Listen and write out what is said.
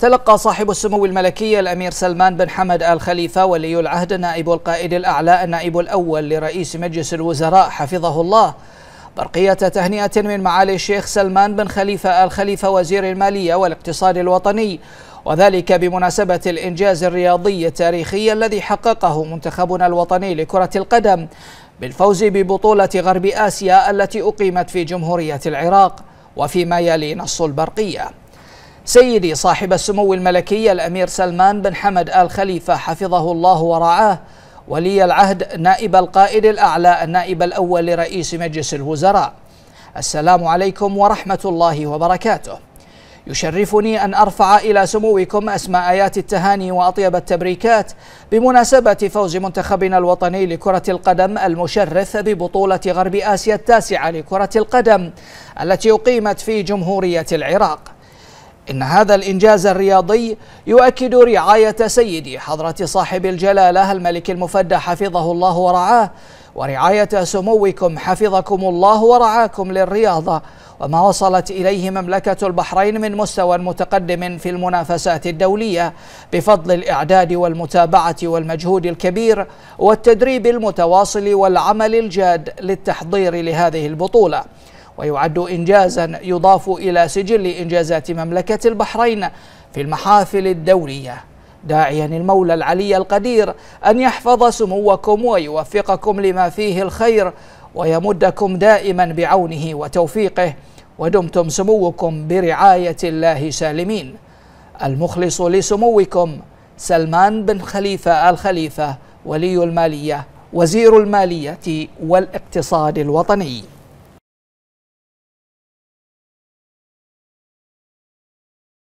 تلقى صاحب السمو الملكي الأمير سلمان بن حمد آل خليفة ولي العهد نائب القائد الأعلى النائب الأول لرئيس مجلس الوزراء حفظه الله برقية تهنئة من معالي الشيخ سلمان بن خليفة آل خليفة وزير المالية والاقتصاد الوطني وذلك بمناسبة الإنجاز الرياضي التاريخي الذي حققه منتخبنا الوطني لكرة القدم بالفوز ببطولة غرب آسيا التي أقيمت في جمهورية العراق وفيما يلي نص البرقية سيدي صاحب السمو الملكي الأمير سلمان بن حمد آل خليفة حفظه الله ورعاه ولي العهد نائب القائد الأعلى النائب الأول لرئيس مجلس الوزراء السلام عليكم ورحمة الله وبركاته يشرفني أن أرفع إلى سموكم أسماء آيات التهاني وأطيب التبريكات بمناسبة فوز منتخبنا الوطني لكرة القدم المشرف ببطولة غرب آسيا التاسعة لكرة القدم التي أقيمت في جمهورية العراق إن هذا الإنجاز الرياضي يؤكد رعاية سيدي حضرة صاحب الجلالة الملك المفدى حفظه الله ورعاه ورعاية سموكم حفظكم الله ورعاكم للرياضة وما وصلت إليه مملكة البحرين من مستوى متقدم في المنافسات الدولية بفضل الإعداد والمتابعة والمجهود الكبير والتدريب المتواصل والعمل الجاد للتحضير لهذه البطولة ويعد إنجازا يضاف إلى سجل إنجازات مملكة البحرين في المحافل الدولية داعيا المولى العلي القدير أن يحفظ سموكم ويوفقكم لما فيه الخير ويمدكم دائما بعونه وتوفيقه ودمتم سموكم برعاية الله سالمين المخلص لسموكم سلمان بن خليفة الخليفة ولي المالية وزير المالية والاقتصاد الوطني